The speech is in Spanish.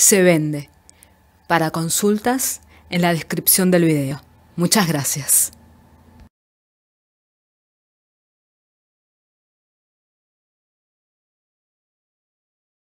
se vende. Para consultas en la descripción del video. Muchas gracias.